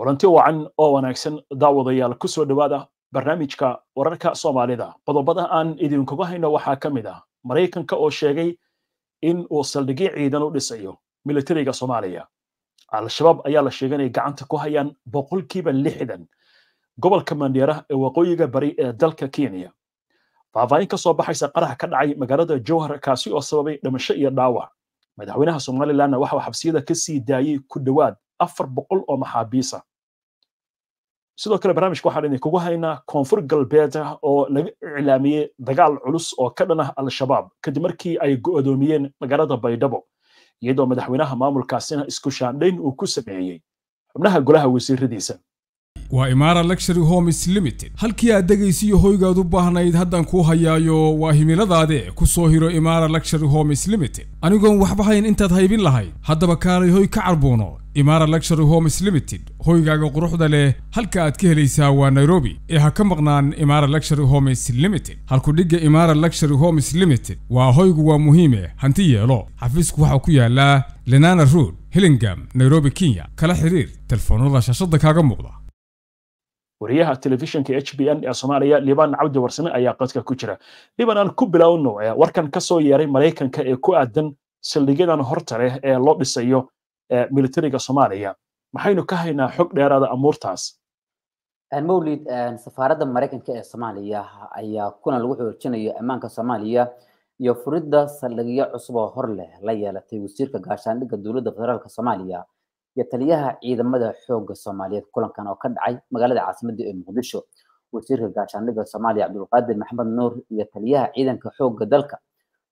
kulanti wacan oo wanaagsan daawadayaal ku soo dhowaada barnaamijka wararka soomaalida qodobada aan idinkuga hayno waxaa ka mid ah maraykanka oo sheegay in uu saldhigyo ciidan u dhisayo militariga soomaaliya al-shabaab ayaa la sheegay inay gacanta ku hayaan boqolkiiba lixdan gobolka mandheera ee waqooyiga bari ee dalka kenya faahfaahin ka soo baxaysa qarax ka dhacay magaalada jowhar kaasi oo sababay dhimasho iyo dhaawac madaxweynaha somalilandna waxa uu xabsiyada ka sii daayey ku dhowaad afar boqol oo maxaabiisa ah sidoo kale barnaamijka waxaan idinkugu haynaa koonfur galbeed ah oo laga iclaamiyey dagaal culus oo ka dhan ah al-shabaab kadib markii ay go'doomiyeen magaalada baydhabo iyadoo madaxweynaha maamulkaasina isku shaandhayn uu ku sameeyey xubnaha golaha wasiiradiisa waa imara luxury homes limited halkii aad degaysiyo hoygaad u baahnayd haddaan kuu hayaayo waa himiladaade ku soo hiro imara luxury homes limited anigoon waxba hayn intaad haybin lahayd haddaba kaalay hoy ka carbuuno imara luxury homes limited hoygaaga quruxda leh halka aad ka helaysaa waa nairobi ee ha ka maqnaan imara luxury homes limited halku dhigga imara luxury homes limited waa hoygu waa muhiime hanti yeelo xafiisku waxaa ku yaallaa lenana road hillingam nairobi kenya kala xiriir telefoonada shaashada kaaga muuqda wariyaha telefishinka h b n ee soomaaliya liban cabdi warsame ayaa qadka ku jira liban aan ku bilowno warkan kasoo yeeray maraykanka ee ku aadan saldhigyadan horta leh ee loo dhisayo eh, militariga soomaaliya maxaynu ka haynaa xog dheeraada amuurtaas mawlid safaaradda maraykanka ee soomaaliya ayaa kuna lagu xoojinayo ammaanka soomaaliya iyo furidda saldhigyo cusub oo hor leh la yeelatay wasiirka gaashaandhigga dowladda federaalka soomaaliya iyo taliyaha ciidamada xooga soomaaliyeed kulankan oo ka dhacay magaalada caasimada ee muqdisho wasiirka gaashaandhigga soomaaliya cabdulqaadir maxamed nuur iyo taliyaha ciidanka xooga dalka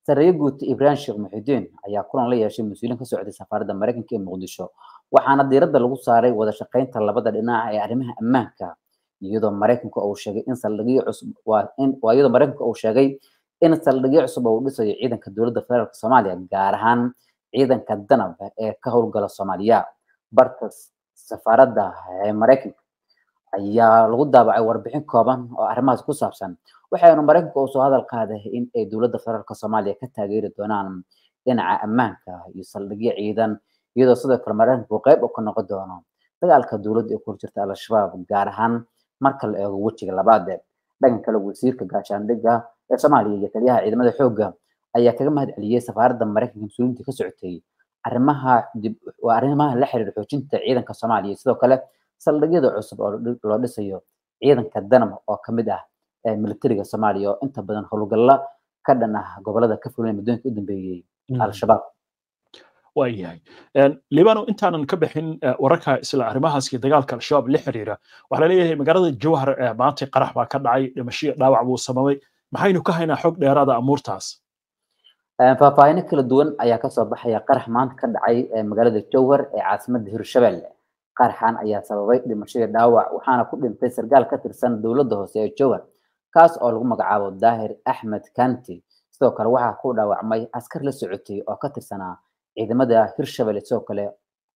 sareeye guud ibrahim sheekh muxidiin ayaa kulan la yeeshay mas-uuliin ka socday safaaradda maraykanka ee muqdisho waxaana diiradda lagu saaray wada shaqaynta labada dhinaca ee arrimaha ammaanka iyadoo maraykanka uu sheegay in saldhigyo cusub waa iyadoo maraykanka uu sheegay in saldhigyo cusub uu dhisayo ciidanka dowladda federaalk soomaaliya gaar ahaan ciidanka danab ee ka howlgala soomaaliya barta safaaradda ee maraykanka ayaa lagu daabacay warbixin kooban oo arrimahaas ku saabsan waxaanu maraykanka uu soo hadal qaaday in ay dowladda federaalk soomaaliya ka taageeri doonaan dhinaca ammaanka iyo saldhigyo ciidan iyadoo sidoo kale maraykanku qeyb u ka noqon doono dagaalka dowladda ee ku jirta al-shabaab gaar ahaan marka la eego wejiga labaade dhanka kale wasiirka gaashaandhigga ee soomaaliya iyo taliyaha ciidamada xooga ayaa kaga mahad celiyey safaaradda maraykanka mas-uuliyiinta ka socotay arrimaha waa arrimaha la xiriira xoojinta ciidanka soomaaliya sidoo kale saldhigyada cusub oo loo dhisayo ciidanka danam oo kamid ah eh, militariga soomaaliya oo inta badan howlgalla ka dhan ah gobolada ka fulan muddoonka u dambeeyey mm. al-shabaab waayahay libano intaanan ka bixin eh, wararka isla arrimahaas dagaalka al-shabaab la xiriira waxaa laleeyahay magaalada jawhar eh, maanta qarax baa ka dhacay dhimashiyo dhaawac buu samamay maxaynu ka haynaa xog dheeraada amuurtaas faahfaahino kala duwan ayaa kasoo baxaya qarax maanta ka dhacay magaalada jowhar ee caasimada hirshabelle qaraxan ayaa sababay dhimashadii dhaawac waxaana ku dhintay sargaal ka tirsan dowladda hoose ee jowhar kaas oo lagu magacaabo daahir axmed kanti sidoo kale waxaa ku dhaawacmay askar la socotay oo ka tirsanaa ciidamada hirshabelle sidoo kale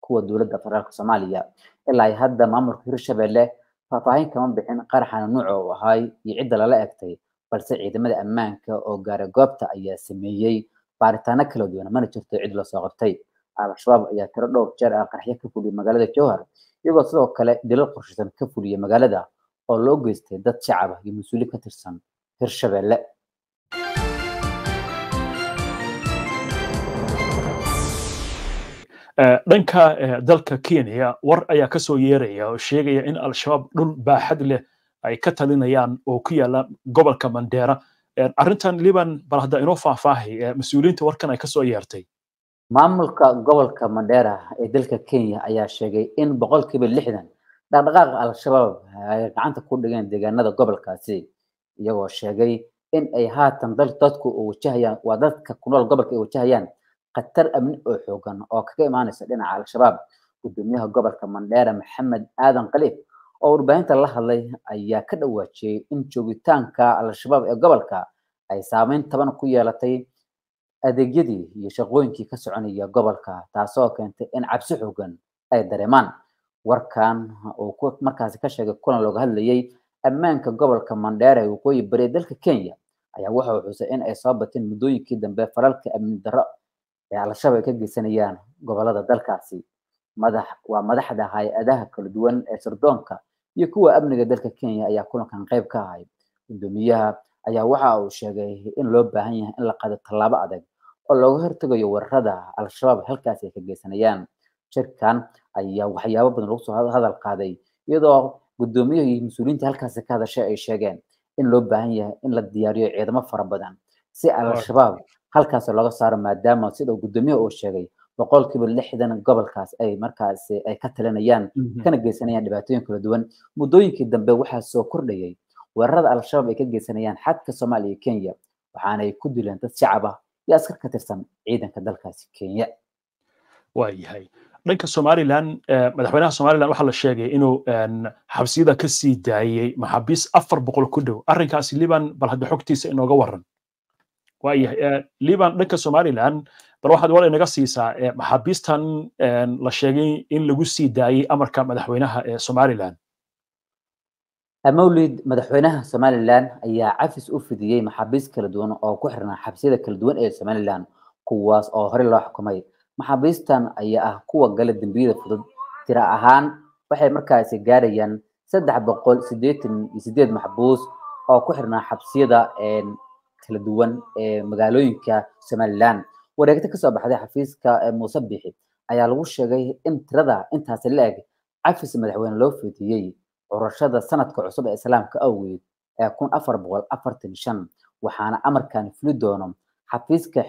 kuwa dowladda federaalk soomaaliya ilaa hadda maamulka hirshabelle faahfaahin kama bixin qaraxan nuuca u ahay iyo cidda lala egtay balse ciidamada ammaanka oo gaara goobta ayaa sameeyey baaritaano kala duwan mana jirto cid lasoo qabtay al-shabaab ayaa tiro dhowr jeer a qaraxyo ka fuliyay magaalada jowhar iyagoo sidoo kale dilal qorshaysan ka fuliyay magaalada oo loo geystay dad shacab iyo mas-uuliin ka tirsan hirshabeelle eh, dhanka eh, dalka kenya war ayaa kasoo yeeraya oo sheegaya in al-shabaab dhul baaxad leh ay ka talinayaan oo ku yaala gobolka mandera arintan liban bal hadda inoo faahfaahi mas-uuliyiinta warkan ay kasoo yeertay maamulka gobolka mandhera ee dalka kenya ayaa sheegay in boqolkiiba lixdan dhaqdhaqaaqa al-shabaab ay gacanta ku dhigeen deegaanada gobolkaasi iyagoo sheegay in ay haatan dadku wajahayaan waa dadka kunool gobolka ay wajahayaan khatar amni oo xoogan oo kaga imaanaysa dhinaca al-shabaab guddoomiyaha gobolka mandhera maxamed aadan khaliif oo warbaahinta la hadlay ayaa ka dhawaajiyey in joogitaanka al-shabaab ee gobolka ay saameyn taban ku yeelatay adeegyadii iyo shaqooyinkii ka soconaya gobolka taasoo keentay in cabsi xoogan ay dareemaan warkan uu markaasi ka sheegay kulan looga hadlayay ammaanka gobolka mandheera ee waqooyi bari ee dalka kenya ayaa waxau xusay in ay soo bateen muddooyinkii dambe falalka amni darro ee al-shabaab ay ka geysanayaan gobolada dalkaasi madax waa madaxda hay-adaha kala duwan ee sirdoonka iyo kuwa amniga dalka kenya ayaa kulankan qayb ka ahay gudoomiyaha ayaa waxa uu sheegay in loo baahan yahay in la qaado tallaabo adag oo looga hortagayo weerarada al-shabaab halkaasi ay ka geysanayaan shirkan ayaa waxyaabo badan lagu soo hadal qaaday iyadoo guddoomiyaha iyo mas-uuliyiinta halkaasi ka hadashay ay sheegeen in loo baahan yahay in la diyaariyo ciidamo fara badan si al-shabaab halkaasi looga saaro maadaama sida guddoomiyaha uu sheegay boqolkiiba lixdan gobolkaas ay markaasi ay ka talinayaan mhm. kana geysanayaan dhibaatooyin kala duwan muddooyinkii dambe waxaa soo kordhayay weerarada al-shabaab ay ka geysanayaan xadka soomaaliya iyo kenya waxaanay ku dileen dad shacab ah iyo askar ka tirsan ciidanka dalkaasi kenya waayahay dhanka somalilan eh, madaxweynaha somalilan waxaa la sheegay inuu xabsiyada ka sii maxaabiis afar boqol ku dhow arrinkaasi liban bal hadda xogtiisa inooga waran waayahay eh, liban dhanka somalilan bal waxaad wal inaga siisaa eh, maxaabiistan la sheegay in lagu sii daayey amarka madaxweynaha ee somalilan mawlid madaxweynaha somalilan ayaa cafis u fidiyey maxaabiis kala duwan oo ku xirnaa xabsiyada kala duwan ee somalilan kuwaas oo horey loo xukumay maxaabiistan ayaa ah kuwa gala dembiyada fudud tira ahaan waxay markaasi gaarayaan saddex boqol sideetan iyo sideed maxbuus oo ku xirnaa xabsiyada kala duwan ee magaalooyinka somalilan wareegto kasoo baxday xafiiska muuse bixi ayaa lagu sheegay in tirada intaasi la eg cafis madaxweyne loo fidiyey curashada sanadka cusub ee islaamka awgeed ee kun afar boqol afartan shan waxaana amarkan fuli doono xafiiska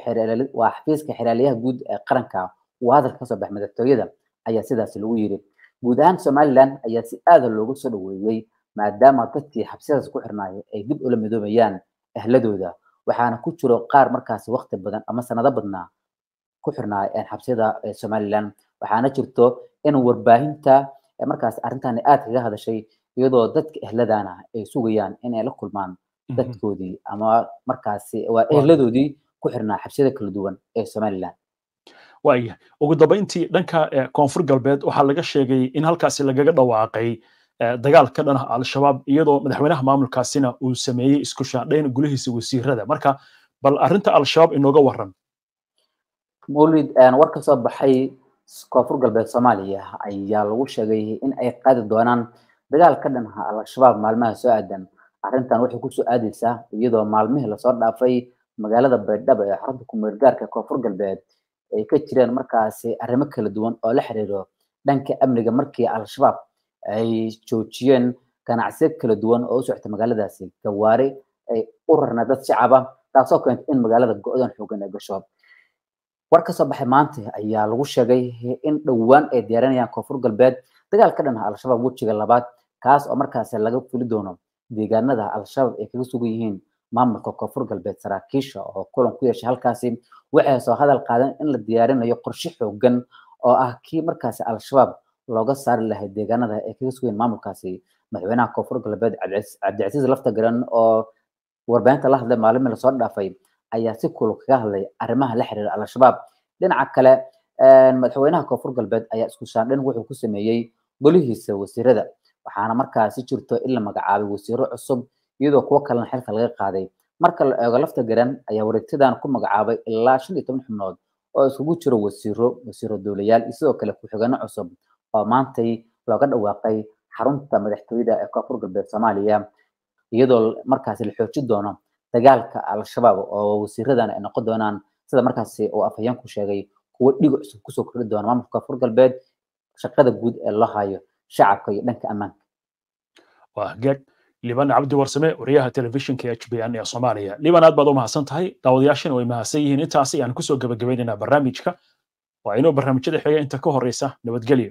waa xafiiska xeraaliyaha guud ee qaranka uu hadalka kasoo baxay madaxtooyada ayaa sidaas lagu yiri guud ahaan somalilan ayaa si aada ah loogu soo dhaweeyey maadaama dadkii xabsiyadaas ku xirnaaya ay dib ula midoobayaan ahladooda waxaana ku jiro qaar markaasi waqti badan ama sanado badnaa ku xirnaaya xabsiyada eh, somaliland waxaana jirto in warbaahinta markaas arrintan aad kaga hadashay iyadoo dadka ehladana ay sugayaan inay la kulmaan mhm. dadkoodii ama markaasi waa ehladoodii ku xirnaa xabsiyada kala duwan ee somalilan waaya ugu dambayntii dhanka koonfur galbeed waxaa laga sheegay in halkaasi lagaga dhawaaqay dagaal ka dhan ah al-shabaab iyadoo madaxweynaha maamulkaasina uu sameeyey isku shaadhayn gulihiisa wasiirada marka bal arrinta al-shabaab inooga waran mawlid waan soo baxay koonfur galbeed soomaaliya ayaa lagu sheegay in ay qaadi doonaan dagaal ka dhan ah al-shabaab maalmaha soo aadan arrintan waxay kusoo aadeysaa iyadoo maalmihii lasoo dhaafay magaalada baydhabo ee xarunta kumeel koonfur galbeed ay ka jireen markaasi arrimo kala duwan oo la xiriiro dhanka amniga markii al-shabaab ay joojiyeen ganacsiyo kala duwan oo u socota magaaladaasi gawaari ay u rarna dad shacaba ah, taasoo keenta in magaalada go doon xoogan ay gasho war ka soo baxay maanta ayaa lagu sheegay in dhowaan ay diyaarinayaan koonfur galbeed dagaal ka dhan al-shabaab wejiga labaad kaas oo markaasi laga fuli doono deegaanada al-shabaab ay kaga sugan yihiin maamulka koonfur galbeed saraakiisha oo kulan ku yeeshay halkaasi waxay soo hadal qaadeen in la diyaarinayo qorshe xoogan oo ah kii markaasi al-shabaab looga saari lahay deegaanada ay kaga sugan yihiin maamulkaasi madaxweynaha koonfur galbeed cabdicasiis lafta garan oo warbaahinta la hadlay maalimi lasoo dhaafay ayaa si kulug kaga hadlay arrimaha la xiriira al-shabaab dhinaca kale madaxweynaha koonfur galbeed ayaa isku shaandhin wuxuu ku sameeyey golihiisa wasiirada waxaana markaasi jirto in la magacaabay wasiiro cusub iyadoo kuwo kalena xilka laga qaaday marka la eego lafta garan ayaa wareegtadan ku magacaabay ilaa shan iyo toban xubnood oo isugu jiro wasiiro wasiiro dowlayaal iyo sidoo kale ku-xigano cusub oo maantay looga dhawaaqay xarunta madaxtooyada ee koonfur galbeed soomaaliya iyadoo markaasi la xoojin doono dagaalka al-shabaab oo wasiiradan ay noqon doonaan sida markaasi uu afhayeenku sheegay kuwo dhigo cusub kusoo kordhi doona maamulka koonfur galbeed shaqada guud ee loo hayo shacabka iyo dhanka ammaanka waa hagaag liban cabdi warsame wariyaha telefishinka h b n ee soomaaliya liban aad baad u mahadsan tahay daawadayaashana way mahadsan yihiin intaasi ayaan kusoo gebagabaynaynaa barnaamijka waa inuu barnaamijyada xiga inta ka horeysa nabadgelyo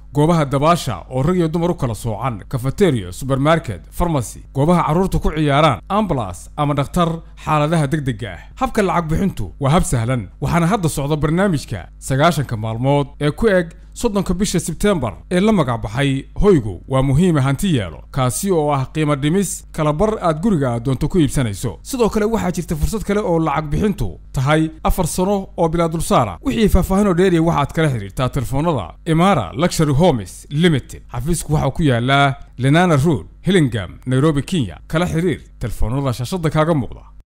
goobaha dabaasha oo rag iyo dumar u kala soocan kafateriya supermarket farmasy goobaha carruurta ku ciyaaraan ambalas ama dhakhtar xaaladaha degdega ah habka lacag bixintu waa hab sahlan waxaana hadda socda barnaamijka sagaashanka maalmood ee ku eg soddonka bisha sebteembar ee la magacbaxay hoygu waa muhiima hanti yeelo kaasi oo ah qiimo dhimis kalabar aad guriga doonto ku iibsanayso sidoo kale waxaa jirta fursad kale oo lacag bixintu tahay afar sano oo bilaa dulsaara ah. wixii faahfaahinoo dheeriya waxaad kala xidhiirtaa telefoonada imara luxury homes limited xafiisku waxaa ku yaallaa lenana road hillingam nairobi kenya kala xidhiir telefoonada shaashadda kaaga muuqda